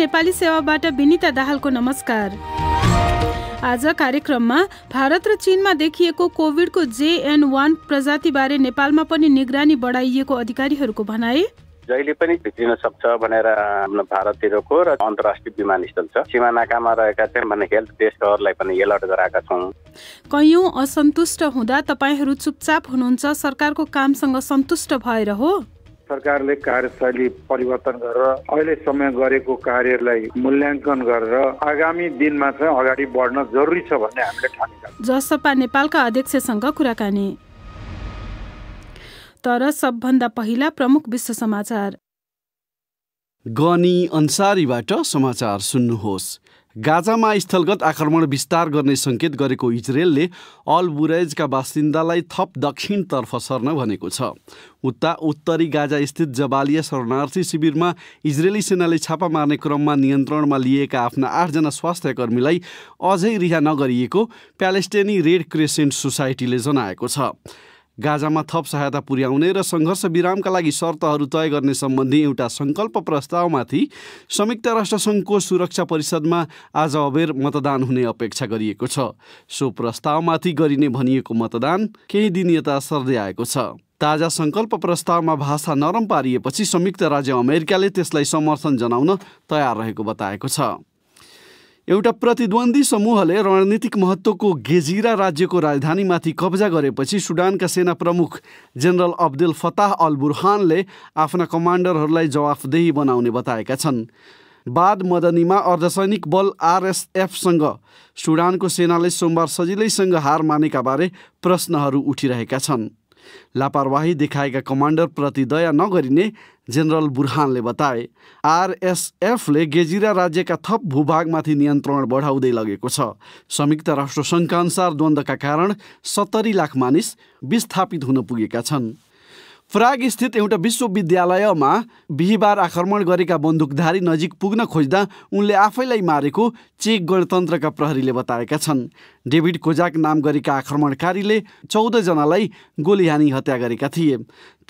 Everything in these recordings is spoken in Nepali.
नेपाली सेवाबाट विनिता दाहालको नमस्कार आज कार्यक्रममा भारत र चीनमा देखिएको कोभिडको जेएन वान प्रजातिबारे नेपालमा पनि निगरानी बढाइएको अधिकारीहरूको भनाए जहिले पनि भित्रिन सक्छ भनेर हाम्रो भारततिरको र अन्तर्राष्ट्रिय विमानस्थल छ सीमा नाकामा रहेका चाहिँ भने हेल्थ डेस्कहरूलाई पनि एलर्ट गराएका छौँ कैयौँ असन्तुष्ट हुँदा तपाईँहरू चुपचाप हुनुहुन्छ सरकारको कामसँग सन्तुष्ट भएर हो सरकारले कार्यशैली परिवर्तन गरेर अहिलेसम्म गरेको कार्यलाई मूल्याङ्कन गरेर आगामी दिनमा चाहिँ अगाडि बढ्न जरुरी छ भन्ने हामीले ठानेका जसपा नेपालका अध्यक्षसँग कुराकानी तर सबभन्दा पहिला प्रमुख विश्व समाचार गनी अन्सारीबाट समाचार सुन्नुहोस् गाजामा स्थलगत आक्रमण विस्तार गर्ने सङ्केत गरेको इजरायलले अल बुरेजका बासिन्दालाई थप दक्षिणतर्फ सर्न भनेको छ उता उत्तरी गाजा स्थित जबालिया शरणार्थी शिविरमा इजरायली सेनाले छापा मार्ने क्रममा नियन्त्रणमा लिएका आफ्ना आठजना स्वास्थ्य कर्मीलाई अझै रिहा नगरिएको प्यालेस्टेनी रेड क्रेसेन्ट सोसाइटीले जनाएको छ गाजामा थप सहायता पुर्याउने र सङ्घर्ष विरामका लागि शर्तहरू तय गर्ने सम्बन्धी एउटा सङ्कल्प प्रस्तावमाथि संयुक्त राष्ट्रसङ्घको सुरक्षा परिषदमा आज अबेर मतदान हुने अपेक्षा गरिएको छ सो प्रस्तावमाथि गरिने भनिएको मतदान केही दिन यता सर्दै आएको छ ताजा सङ्कल्प प्रस्तावमा भाषा नरम पारिएपछि संयुक्त राज्य अमेरिकाले त्यसलाई समर्थन जनाउन तयार रहेको बताएको छ एउटा प्रतिद्वन्दी समूहले रणनीतिक महत्त्वको गेजिरा राज्यको राजधानीमाथि कब्जा गरेपछि सुडानका सेना प्रमुख जेनरल अब्दुल फताह अल बुरहानले आफ्ना कमान्डरहरूलाई जवाफदेही बनाउने बताएका छन् बाद मदनीमा अर्धसैनिक बल आरएसएफसँग सुडानको सेनाले सोमबार सजिलैसँग हार मानेका बारे प्रश्नहरू उठिरहेका छन् लापरवाही देखाएका प्रति दया नगरिने जेनरल बुरहानले बताए आरएसएफले गेजिरा राज्यका थप भूभागमाथि नियन्त्रण बढाउँदै लगेको छ संयुक्त राष्ट्रसङ्घका अनुसार द्वन्द्वका कारण सत्तरी लाख मानिस विस्थापित हुन पुगेका छन् प्राग स्थित एउटा विश्वविद्यालयमा बिहिबार आक्रमण गरेका बन्दुकधारी नजिक पुग्न खोज्दा उनले आफैलाई मारेको चेक गणतन्त्रका प्रहरीले बताएका छन् डेभिड कोजाक नाम गरेका आक्रमणकारीले चौधजनालाई गोलीहानी हत्या गरेका थिए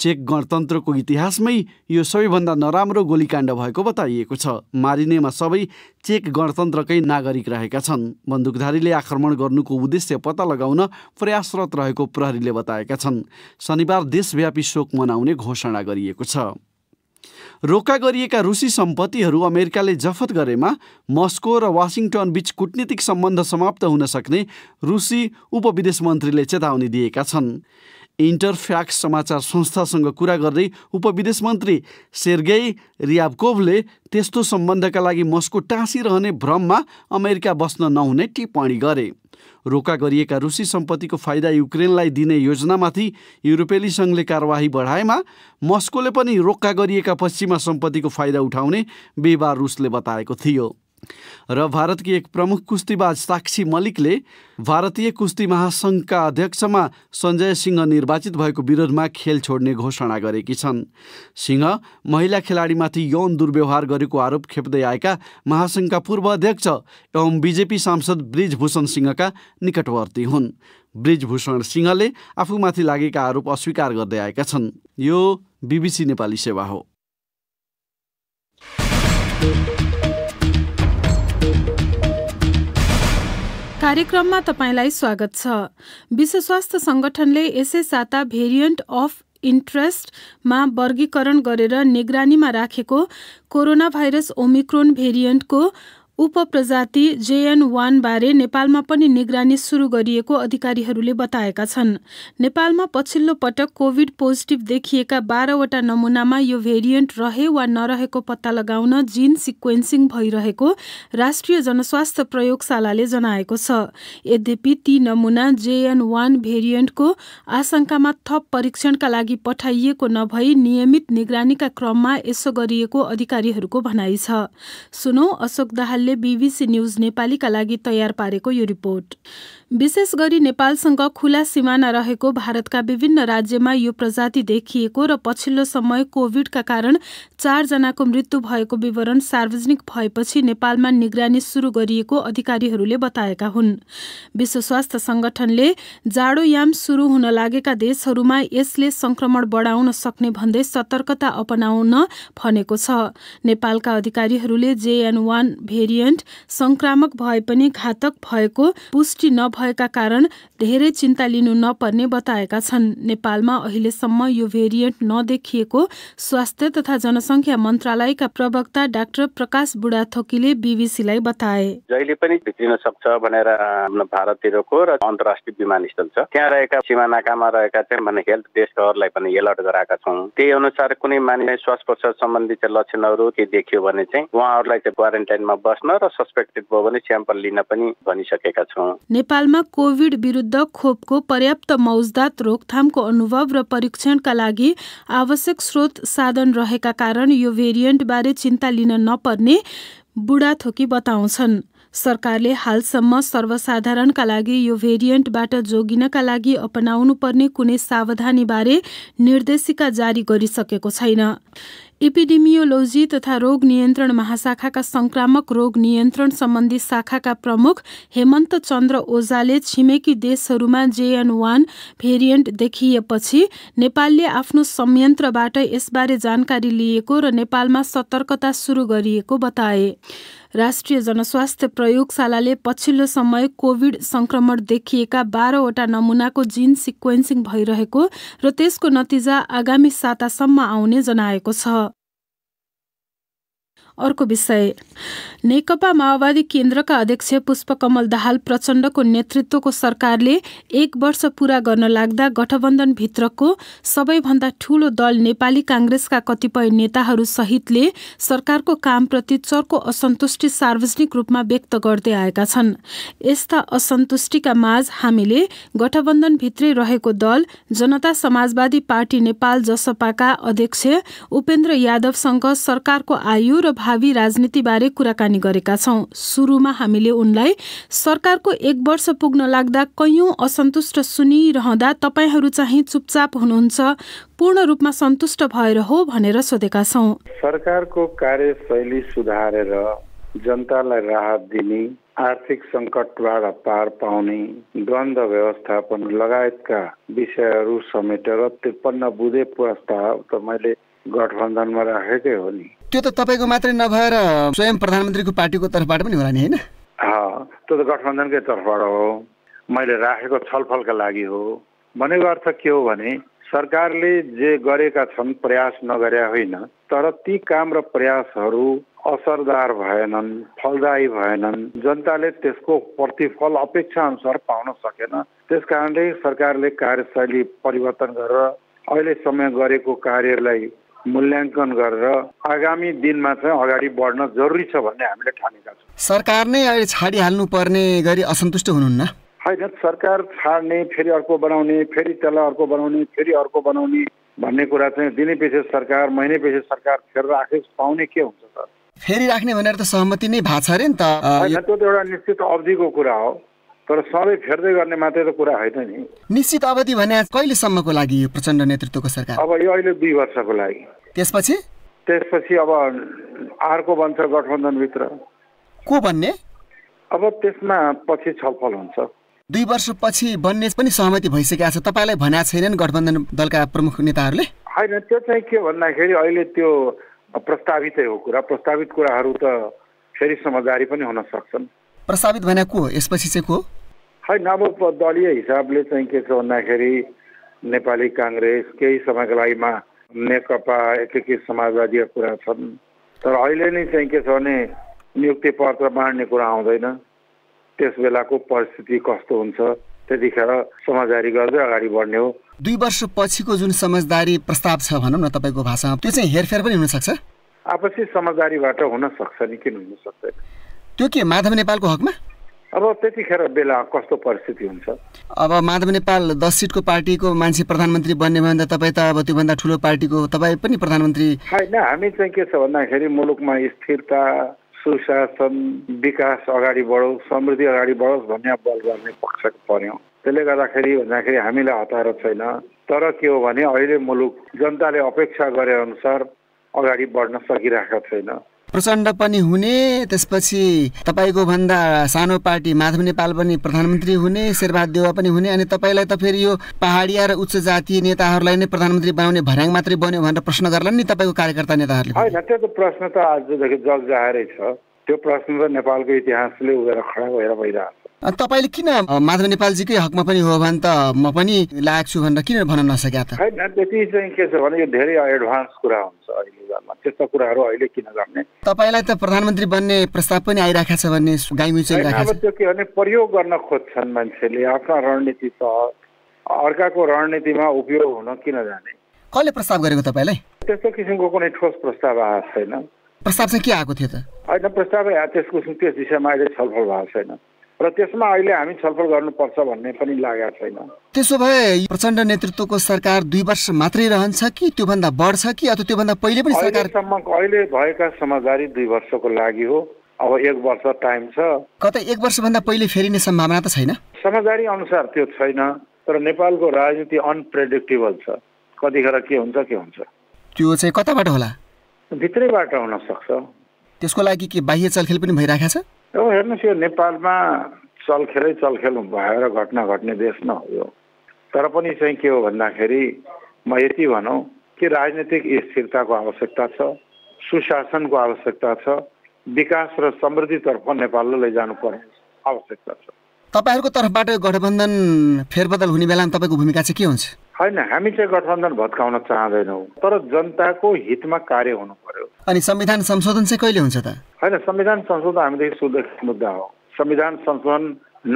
चेक गणतन्त्रको इतिहासमै यो सबैभन्दा नराम्रो गोलीकाण्ड भएको बताइएको छ मारिनेमा सबै चेक गणतन्त्रकै नागरिक रहेका छन् बन्दुकधारीले आक्रमण गर्नुको उद्देश्य पत्ता लगाउन प्रयासरत रहेको प्रहरीले बताएका छन् शनिबार देशव्यापी शोक मनाउने घोषणा गरिएको छ रोका गरिएका रुसी सम्पत्तिहरू अमेरिकाले जफत गरेमा मस्को र वासिङटन बीच कूटनीतिक सम्बन्ध समाप्त हुन सक्ने रुसी उपविदेश मन्त्रीले चेतावनी दिएका छन् इन्टरफ्याक्स समाचार संस्थासँग कुरा गर्दै उपविदेश मन्त्री सेर्गेई रियाबकोभले त्यस्तो सम्बन्धका लागि मस्को टाँसिरहने भ्रममा अमेरिका बस्न नहुने टिप्पणी गरे रोका गरिएका रुसी सम्पत्तिको फाइदा युक्रेनलाई दिने योजनामाथि युरोपेली सङ्घले कारवाही बढाएमा मस्कोले पनि रोक्का गरिएका पश्चिमा सम्पत्तिको फाइदा उठाउने बेबार रुसले बताएको थियो र भारतकी एक प्रमुख कुस्तीबाज साक्षी मलिकले भारतीय कुस्ती महासङ्घका अध्यक्षमा सञ्जय सिंह निर्वाचित भएको विरोधमा खेल छोड्ने घोषणा गरेकी छन् सिंह महिला खेलाडीमाथि यौन दुर्व्यवहार गरेको आरोप खेप्दै आएका महासङ्घका पूर्व अध्यक्ष एवं बिजेपी सांसद ब्रिजभूषण सिंहका निकटवर्ती हुन् ब्रिजभूषण सिंहले आफूमाथि लागेका आरोप अस्वीकार गर्दै आएका छन् यो बिबिसी नेपाली सेवा हो कार्यक्रममा तपाईँलाई स्वागत छ विश्व स्वास्थ्य संगठनले यसै साता भेरिएन्ट अफ इन्ट्रेस्टमा वर्गीकरण गरेर निगरानीमा राखेको कोरोना भाइरस ओमिक्रोन भेरिएन्टको उप प्रजाति जेएन बारे नेपालमा पनि निगरानी सुरु गरिएको अधिकारीहरूले बताएका छन् नेपालमा पछिल्लो पटक कोभिड पोजिटिभ देखिएका बाह्रवटा नमुनामा यो भेरिएन्ट रहे वा नरहेको पत्ता लगाउन जिन सिक्वेन्सिङ भइरहेको राष्ट्रिय जनस्वास्थ्य प्रयोगशालाले जनाएको छ यद्यपि ती नमुना जेएन वान भेरिएन्टको आशंकामा थप परीक्षणका लागि पठाइएको नभई नियमित निगरानीका क्रममा यसो गरिएको अधिकारीहरूको भनाइ छ सुनौ अशोक दाहालले कार्यालयले बिबिसी न्युज नेपालीका लागि तयार पारेको यो रिपोर्ट विशेष गरी नेपालसँग खुला सिमाना रहेको भारतका विभिन्न राज्यमा यो प्रजाति देखिएको र पछिल्लो समय कोविडका कारण चारजनाको मृत्यु भएको विवरण सार्वजनिक भएपछि नेपालमा निगरानी सुरु गरिएको अधिकारीहरूले बताएका हुन् विश्व स्वास्थ्य संगठनले जाडोयाम सुरु हुन लागेका देशहरूमा यसले संक्रमण बढाउन सक्ने भन्दै सतर्कता अपनाउन भनेको छ नेपालका अधिकारीहरूले जेएन वान भेरिए भेरिएन्ट संक्रामक भए पनि घातक भएको पुष्टि नभएका कारण धेरै चिन्ता लिनु नपर्ने बताएका छन् नेपालमा अहिलेसम्म यो भेरिएन्ट नदेखिएको स्वास्थ्य तथा जनसङ्ख्या मन्त्रालयका प्रवक्ता डाक्टर प्रकाश बुढाथोकीले बिबिसीलाई बताए जहिले पनि भित्रिन सक्छ भनेर भारततिरको र अन्तर्राष्ट्रिय विमानस्थल छ त्यहाँ रहेका सीमा नाकामा रहेका चाहिँ भने हेल्थ डेस्कहरूलाई पनि एलर्ट गराएका छौँ त्यही अनुसार कुनै मानिस श्वास प्रश्वास सम्बन्धी लक्षणहरू के देखियो भने चाहिँ उहाँहरूलाई चाहिँ क्वारेन्टाइनमा बस्न र सस्पेक्टेड भयो भने स्याम्पल लिन पनि भनिसकेका छौँ नेपालमा कोभिड विरुद्ध खोपको पर्याप्त मौजदात रोकथामको अनुभव र परीक्षणका लागि आवश्यक स्रोत साधन रहेका कारण यो भेरिएन्टबारे चिन्ता लिन नपर्ने बुढाथोकी बताउँछन् सरकारले हालसम्म सर्वसाधारणका लागि यो भेरिएन्टबाट जोगिनका लागि अपनाउनुपर्ने कुनै सावधानीबारे निर्देशिका जारी गरिसकेको छैन एपिडेमियोलोजी तथा रोग नियन्त्रण महाशाखाका संक्रामक रोग नियन्त्रण सम्बन्धी शाखाका प्रमुख हेमन्त चन्द्र ओझाले छिमेकी देशहरूमा जेएन वान भेरिएन्ट देखिएपछि नेपालले आफ्नो संयन्त्रबाट यसबारे जानकारी लिएको र नेपालमा सतर्कता सुरु गरिएको बताए राष्ट्रिय जनस्वास्थ्य प्रयोगशालाले पछिल्लो समय कोभिड सङ्क्रमण देखिएका बाह्रवटा नमुनाको जिन सिक्वेन्सिङ भइरहेको र त्यसको नतिजा आगामी सातासम्म आउने जनाएको छ अर्को विषय नेकपा माओवादी केन्द्रका अध्यक्ष पुष्पकमल दाहाल प्रचण्डको नेतृत्वको सरकारले एक वर्ष पूरा गर्न लाग्दा गठबन्धनभित्रको सबैभन्दा ठूलो दल नेपाली काङ्ग्रेसका कतिपय नेताहरू सहितले सरकारको कामप्रति चर्को असन्तुष्टि सार्वजनिक रूपमा व्यक्त गर्दै आएका छन् यस्ता असन्तुष्टिका माझ हामीले गठबन्धनभित्रै रहेको दल जनता समाजवादी पार्टी नेपाल जसपाका अध्यक्ष उपेन्द्र यादवसँग सरकारको आयु र भावी राजनीतिबारे कुराकानी गरेका छौँ सुरुमा हामीले उनलाई सरकारको एक वर्ष पुग्न लाग्दा कैयौँ असन्तुष्ट सुनिरहँदा तपाईँहरू चाहिँ चुपचाप हुनुहुन्छ पूर्ण रूपमा सन्तुष्ट भएर हो भनेर सोधेका छौँ सरकारको कार्यशैली सुधारेर जनतालाई राहत दिने आर्थिक सङ्कटबाट पार पाउने द्वन्द व्यवस्थापन लगायतका विषयहरू समेटेर त्रिपन्न बुधे प्रस्ताव त मैले गठबन्धनमा राखेकै हो नि त्यो त तपाईँको मात्रै नभएर स्वयं प्रधानमन्त्रीको पार्टीको तर्फबाट पनि होला नि होइन त्यो त गठबन्धनकै तर्फबाट हो मैले राखेको छलफलका लागि हो भनेको अर्थ के हो भने सरकारले जे गरेका छन् प्रयास नगरे होइन तर ती काम र प्रयासहरू असरदार भएनन् फलदायी भएनन् जनताले त्यसको प्रतिफल अपेक्षा अनुसार पाउन सकेन त्यस कारणले सरकारले कार्यशैली परिवर्तन गरेर अहिलेसम्म गरेको कार्यलाई मूल्याङ्कन गरेर आगामी दिनमा चाहिँ अगाडि बढ्न जरुरी छ भन्ने हामीले ठानेका छौँ सरकार नै अहिले छाडिहाल्नु पर्ने गरी असन्तुष्ट हुनुहुन्न होइन सरकार छाड्ने फेरि अर्को बनाउने फेरि त्यसलाई अर्को बनाउने फेरि अर्को बनाउने भन्ने कुरा चाहिँ दिने पछि सरकार महिने पछि सरकार फेरि राखे पाउने के हुन्छ सर फेरि राख्ने भनेर त सहमति नै भएको छ अरे नि त त्यो त एउटा निश्चित अवधिको कुरा हो तर सधैँ फेर्दै गर्ने मात्रै त कुरा होइन नि निश्चित अवधि भने कहिलेसम्मको लागि यो प्रचण्ड नेतृत्वको सरकार अब यो अहिले दुई वर्षको लागि त्यसपछि त्यसपछि अब अर्को बन्छ गठबन्धनभित्र को भन्ने अब त्यसमा पछि छलफल हुन्छ दुई वर्षपछि बन्ने पनि सहमति भइसकेको छ तपाईँलाई भनेको नि गठबन्धन दलका प्रमुख नेताहरूले होइन त्यो चाहिँ के भन्दाखेरि अहिले त्यो प्रस्तावितै हो कुरा प्रस्तावित कुराहरू त फेरि समझदारी पनि हुन सक्छन् प्रस्तावित भने को यसपछि चाहिँ को होइन अब दलीय हिसाबले चाहिँ के छ भन्दाखेरि नेपाली काङ्ग्रेस केही समयको लागिमा नेकपा एक समाजवादीका कुरा छन् तर अहिले नै चाहिँ के छ भने नियुक्ति पत्र बाँड्ने कुरा आउँदैन त्यस बेलाको परिस्थिति कस्तो हुन्छ त्यतिखेर समझदारी गर्दै अगाडि बढ्ने हो दुई वर्ष पछिको जुन समझदारी प्रस्ताव छ भनौँ न तपाईँको भाषामा त्यो चाहिँ हेरफेर पनि हुनसक्छ आपसी समझदारीबाट हुन सक्छ नि किन हुन सक्छ त्यो के माधव नेपालको हकमा अब त्यतिखेर बेला कस्तो परिस्थिति हुन्छ अब माधव नेपाल दस सिटको पार्टीको मान्छे प्रधानमन्त्री बन्ने भन्दा तपाईँ त अब त्योभन्दा ठुलो पार्टीको तपाईँ पनि प्रधानमन्त्री होइन हामी चाहिँ के छ भन्दाखेरि मुलुकमा स्थिरता सुशासन विकास अगाडि बढोस् समृद्धि अगाडि बढोस् भन्ने बल गर्ने पक्ष पर्यो त्यसले गर्दाखेरि भन्दाखेरि हामीलाई हतार छैन तर के हो भने अहिले मुलुक जनताले अपेक्षा गरे अनुसार अगाडि बढ्न सकिरहेको छैन प्रचण्ड पनि हुने त्यसपछि तपाईँको भन्दा सानो पार्टी माधव नेपाल पनि प्रधानमन्त्री हुने शेरबहादुर देवा पनि हुने अनि तपाईँलाई त फेरि यो पहाडिया र उच्च जातीय नेताहरूलाई नै प्रधानमन्त्री बनाउने भर्याङ मात्रै बन्यो भनेर प्रश्न गर्ला नि तपाईँको कार्यकर्ता नेताहरूले होइन त्यो त प्रश्न त आजदेखि जग जाहेरै छ त्यो प्रश्न त नेपालको इतिहासले उगेर खडा भएर भइरहेको तपाईँले किन माधव नेपालजीकै हकमा पनि हो भने त म पनि लाग्छु भनेर किन भन्न नसक्या त होइन त्यति चाहिँ के छ भने यो धेरै एडभान्स कुरा हुन्छ अहिले त्यस्ता कुराहरू अहिले किन गर्ने तपाईँलाई त प्रधानमन्त्री बन्ने प्रस्ताव पनि आइरहेको छ भन्ने गाइमु चाहिँ अब त्यो के भने प्रयोग गर्न खोज्छन् मान्छेले आफ्नो रणनीति त अर्काको रणनीतिमा उपयोग हुन किन जाने कसले प्रस्ताव गरेको तपाईँलाई त्यस्तो किसिमको कुनै ठोस प्रस्ताव आएको छैन प्रस्ताव चाहिँ के आएको थियो त होइन प्रस्ताव त्यस किसिम त्यस दिशामा अहिले छलफल भएको छैन र त्यसमा अहिले हामी छलफल गर्नुपर्छ भन्ने पनि लागेको छैन त्यसो भए प्रचण्ड नेतृत्वको सरकार दुई वर्ष मात्रै रहन्छ कि त्योभन्दा बढ्छ कि अथवा त्योभन्दा पहिले पनि सरकारसम्मको अहिले भएका समझदारी दुई वर्षको लागि हो अब एक वर्ष टाइम छ कतै एक वर्षभन्दा पहिले फेरिने सम्भावना त छैन समझदारी अनुसार त्यो छैन तर नेपालको राजनीति अनप्रेडिक्टेबल छ कतिखेर के हुन्छ के हुन्छ त्यो चाहिँ कताबाट होला भित्रैबाट हुन सक्छ त्यसको लागि के बाह्य चलखेल पनि भइरहेको छ अब हेर्नुहोस् यो नेपालमा चलखेलै चलखेल भएर घटना घट्ने देश न हो यो तर पनि चाहिँ के हो भन्दाखेरि म यति भनौँ कि राजनीतिक स्थिरताको आवश्यकता छ सुशासनको आवश्यकता छ विकास र समृद्धितर्फ नेपाललाई लैजानुपर्ने आवश्यकता छ तपाईँहरूको तर्फबाट गठबन्धन फेरबदल हुने बेलामा तपाईँको भूमिका चाहिँ के हुन्छ होइन हामी चाहिँ गठबन्धन भत्काउन चाहँदैनौँ तर जनताको हितमा कार्य हुनु पर्यो अनि संविधान संशोधन चाहिँ कहिले हुन्छ त होइन संविधान संशोधन हामीदेखि शुद्ध मुद्दा हो संविधान संशोधन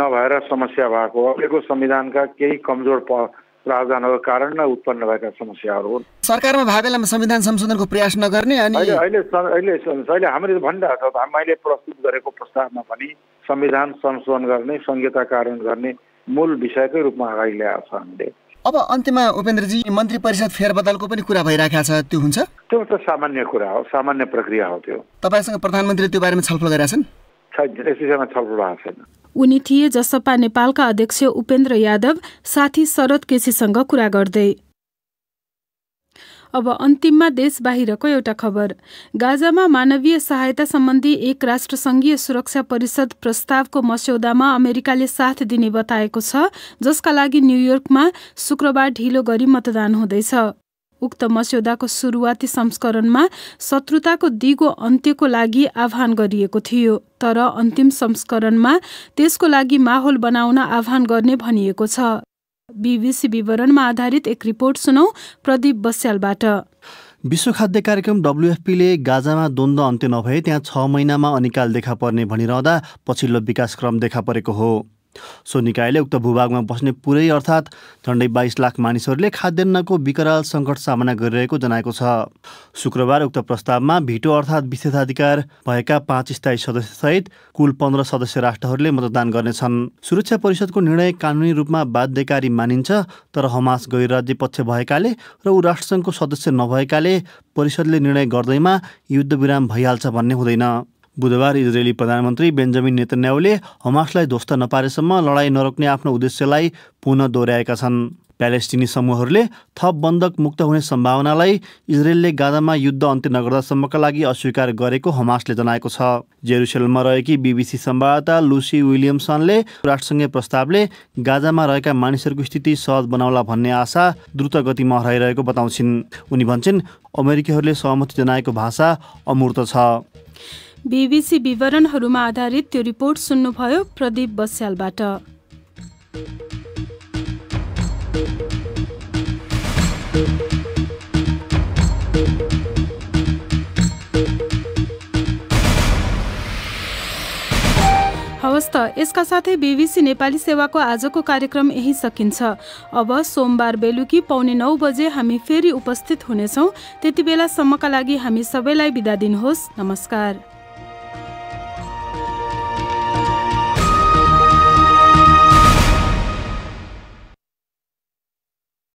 नभएर समस्या भएको अहिलेको संविधानका केही कमजोर प्रावधानहरू कारण नै उत्पन्न भएका समस्याहरू हुन् सरकारमा भावेलामा संविधान संशोधनको प्रयास नगर्ने अनि अहिले अहिले अहिले हामीले भनिरहेको छ मैले प्रस्तुत गरेको प्रस्तावमा पनि संविधान संशोधन गर्ने संहिता कारण गर्ने मूल विषयकै रूपमा अगाडि ल्याएको छ हामीले अब अन्त्यमा उपेन्द्रजी मन्त्री परिषद फेरबदलको पनि कुरा भइरहेको छ त्यो हुन्छ त्यो त सामान्य कुरा हो सामान्य प्रक्रिया हो त्यो तपाईँसँग प्रधानमन्त्री त्यो बारेमा छलफल गरेका छलफल भएको छैन उनी थिए जसपा नेपालका अध्यक्ष उपेन्द्र यादव साथी शरद केसीसँग कुरा गर्दै अब अन्तिममा देश बाहिरको एउटा खबर गाजामा मानवीय सहायता सम्बन्धी एक राष्ट्रसङ्घीय सुरक्षा परिषद प्रस्तावको मस्यौदामा अमेरिकाले साथ दिने बताएको छ जसका लागि न्युयोर्कमा शुक्रबार ढिलो गरी मतदान हुँदैछ उक्त मस्यौदाको सुरुवाती संस्करणमा शत्रुताको दिगो अन्त्यको लागि आह्वान गरिएको थियो तर अन्तिम संस्करणमा त्यसको लागि माहौल बनाउन आह्वान गर्ने भनिएको छ बिबिसी विवरणमा आधारित एक रिपोर्ट सुनौ प्रदीप बस्यालबाट विश्व खाद्य कार्यक्रम डब्लुएफपीले गाजामा द्वन्द्व अन्त्य नभए त्यहाँ छ महिनामा अनिकाल देखा पर्ने भनिरहँदा पछिल्लो विकासक्रम देखा परेको हो सो निकायले उक्त भूभागमा बस्ने पुरै अर्थात् झन्डै बाइस लाख मानिसहरूले खाद्यान्नको विकराल सङ्कट सामना गरिरहेको जनाएको छ शुक्रबार उक्त प्रस्तावमा भिटो अर्थात् विशेषाधिकार भएका पाँच स्थायी सदस्यसहित कुल पन्ध्र सदस्य राष्ट्रहरूले मतदान गर्नेछन् सुरक्षा परिषदको निर्णय कानुनी रूपमा बाध्यकारी मानिन्छ तर हमास गैरराज्य पक्ष भएकाले र ऊ राष्ट्रसङ्घको सदस्य नभएकाले परिषदले निर्णय गर्दैमा युद्धविराम भइहाल्छ भन्ने हुँदैन बुधबार इजरायली प्रधानमन्त्री बेन्जामिन नेतन्याहुले हमासलाई ध्वस्त नपारेसम्म लडाईँ नरोक्ने आफ्नो उद्देश्यलाई पुनः दोहोऱ्याएका छन् प्यालेस्टिनी समूहहरूले थप बन्धक मुक्त हुने सम्भावनालाई इजरायलले गाजामा युद्ध अन्त्य नगर्दासम्मका लागि अस्वीकार गरेको हमासले जनाएको छ जेरुसलममा रहेकी बिबिसी संवाददाता लुसी विलियमसनले राष्ट्रसङ्घीय प्रस्तावले गाजामा रहेका मानिसहरूको स्थिति सहज बनाउला भन्ने आशा द्रुत गतिमा हराइरहेको बताउँछिन् उनी भन्छन् अमेरिकीहरूले सहमति जनाएको भाषा अमूर्त छ बिबिसी विवरणहरूमा आधारित त्यो रिपोर्ट सुन्नुभयो प्रदीप बस्यालबाट हवस् त यसका साथै बिबिसी नेपाली सेवाको आजको कार्यक्रम यही सकिन्छ अब सोमबार बेलुकी पाउने नौ बजे हामी फेरि उपस्थित हुनेछौँ त्यति बेलासम्मका लागि हामी सबैलाई बिदा दिनुहोस् नमस्कार